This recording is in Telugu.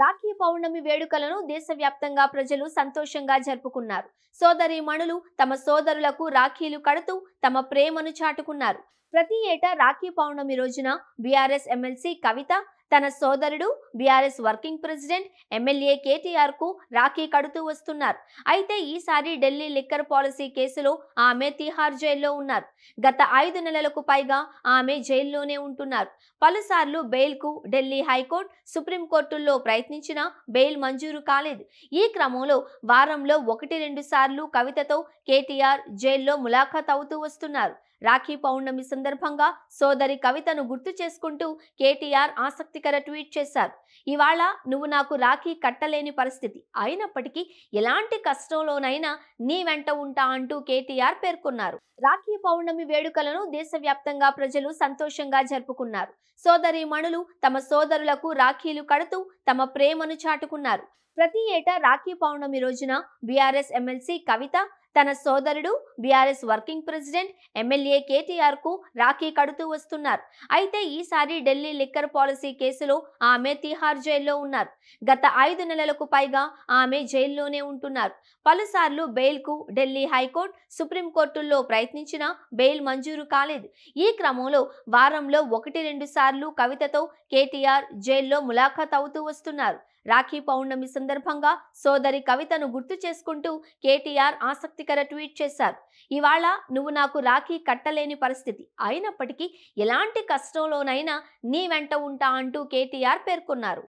రాఖీ పౌర్ణమి వేడుకలను దేశవ్యాప్తంగా ప్రజలు సంతోషంగా జరుపుకున్నారు మణులు తమ సోదరులకు రాఖీలు కడుతూ తమ ప్రేమను చాటుకున్నారు ప్రతి ఏటా రాఖీ పౌర్ణమి రోజున బీఆర్ఎస్ ఎమ్మెల్సీ కవిత తన సోదరుడు BRS working president MLA KTR కు రాఖీ కడుతూ వస్తున్నారు అయితే ఈసారి ఢిల్లీ లిక్కర్ పాలసీ కేసులో ఆమె తిహార్ జైల్లో ఉన్నారు గత ఐదు నెలలకు పైగా ఆమె జైల్లోనే ఉంటున్నారు పలుసార్లు బెయిల్ కు ఢిల్లీ హైకోర్టు సుప్రీంకోర్టుల్లో ప్రయత్నించినా బెయిల్ మంజూరు కాలేదు ఈ క్రమంలో వారంలో ఒకటి రెండు సార్లు కవితతో కేటీఆర్ జైల్లో ములాఖాత్ అవుతూ వస్తున్నారు రాఖీ పౌర్ణమి సందర్భంగా సోదరి కవితను గుర్తు చేసుకుంటూ కేటీఆర్ ఆసక్తికర ట్వీట్ చేశారు ఇవాళ నువ్వు నాకు రాఖీ కట్టలేని పరిస్థితి అయినప్పటికీ ఎలాంటి కష్టంలోనైనా నీ వెంట ఉంటా అంటూ కేటీఆర్ పేర్కొన్నారు రాఖీ పౌర్ణమి వేడుకలను దేశవ్యాప్తంగా ప్రజలు సంతోషంగా జరుపుకున్నారు సోదరి మణులు తమ సోదరులకు రాఖీలు కడుతూ తమ ప్రేమను చాటుకున్నారు ప్రతి ఏటా రాఖీ పౌర్ణమి రోజున బీఆర్ఎస్ ఎమ్మెల్సీ కవిత తన సోదరుడు BRS working president MLA KTR కు రాఖీ కడుతూ వస్తున్నారు అయితే ఈసారి ఢిల్లీ లిక్కర్ పాలసీ కేసులో ఆమె తిహార్ జైల్లో ఉన్నారు గత ఐదు నెలలకు పైగా ఆమె జైల్లోనే ఉంటున్నారు పలుసార్లు బెయిల్ కు ఢిల్లీ హైకోర్టు సుప్రీంకోర్టుల్లో ప్రయత్నించినా బెయిల్ మంజూరు కాలేదు ఈ క్రమంలో వారంలో ఒకటి రెండు సార్లు కవితతో కేటీఆర్ జైల్లో ములాఖాత్ అవుతూ వస్తున్నారు రాఖీ పౌర్ణమి సందర్భంగా సోదరి కవితను గుర్తు చేసుకుంటూ కేటీఆర్ ఆసక్తికర ట్వీట్ చేశారు ఇవాళ నువ్వు నాకు రాఖీ కట్టలేని పరిస్థితి అయినప్పటికీ ఎలాంటి కష్టంలోనైనా నీ వెంట ఉంటా అంటూ కేటీఆర్ పేర్కొన్నారు